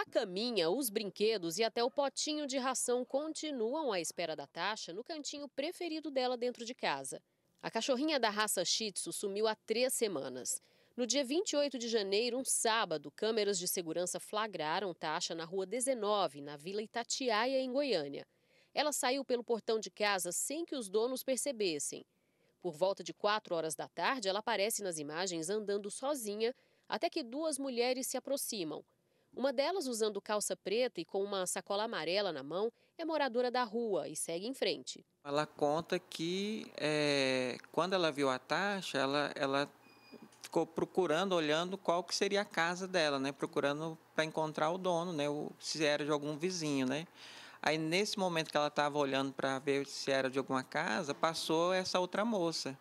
A caminha, os brinquedos e até o potinho de ração continuam à espera da taxa no cantinho preferido dela dentro de casa. A cachorrinha da raça Shih Tzu sumiu há três semanas. No dia 28 de janeiro, um sábado, câmeras de segurança flagraram Tasha na rua 19, na Vila Itatiaia, em Goiânia. Ela saiu pelo portão de casa sem que os donos percebessem. Por volta de 4 horas da tarde, ela aparece nas imagens andando sozinha, até que duas mulheres se aproximam. Uma delas, usando calça preta e com uma sacola amarela na mão, é moradora da rua e segue em frente. Ela conta que é, quando ela viu a taxa, ela, ela ficou procurando, olhando qual que seria a casa dela, né? Procurando para encontrar o dono, né? se era de algum vizinho, né? Aí nesse momento que ela estava olhando para ver se era de alguma casa, passou essa outra moça.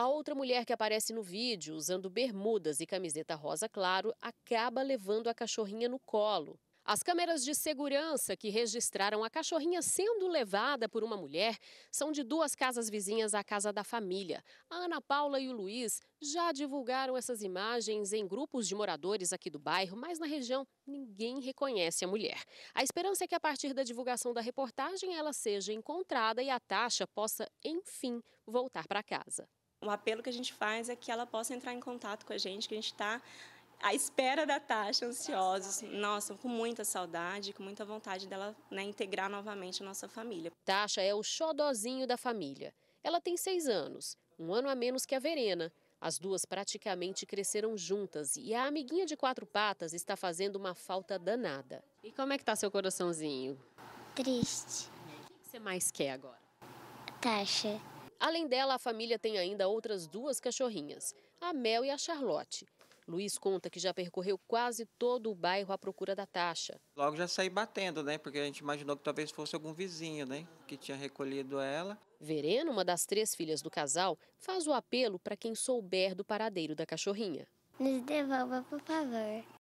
A outra mulher que aparece no vídeo, usando bermudas e camiseta rosa claro, acaba levando a cachorrinha no colo. As câmeras de segurança que registraram a cachorrinha sendo levada por uma mulher são de duas casas vizinhas à casa da família. A Ana Paula e o Luiz já divulgaram essas imagens em grupos de moradores aqui do bairro, mas na região ninguém reconhece a mulher. A esperança é que a partir da divulgação da reportagem ela seja encontrada e a taxa possa, enfim, voltar para casa o apelo que a gente faz é que ela possa entrar em contato com a gente, que a gente está à espera da taxa, ansiosos. Nossa, com muita saudade, com muita vontade dela né, integrar novamente a nossa família. Tasha é o xodozinho da família. Ela tem seis anos, um ano a menos que a Verena. As duas praticamente cresceram juntas e a amiguinha de quatro patas está fazendo uma falta danada. E como é que está seu coraçãozinho? Triste. O que você mais quer agora? Tasha. Além dela, a família tem ainda outras duas cachorrinhas, a Mel e a Charlotte. Luiz conta que já percorreu quase todo o bairro à procura da taxa. Logo já saí batendo, né? Porque a gente imaginou que talvez fosse algum vizinho, né? Que tinha recolhido ela. Verena, uma das três filhas do casal, faz o apelo para quem souber do paradeiro da cachorrinha. Nos devolva, por favor.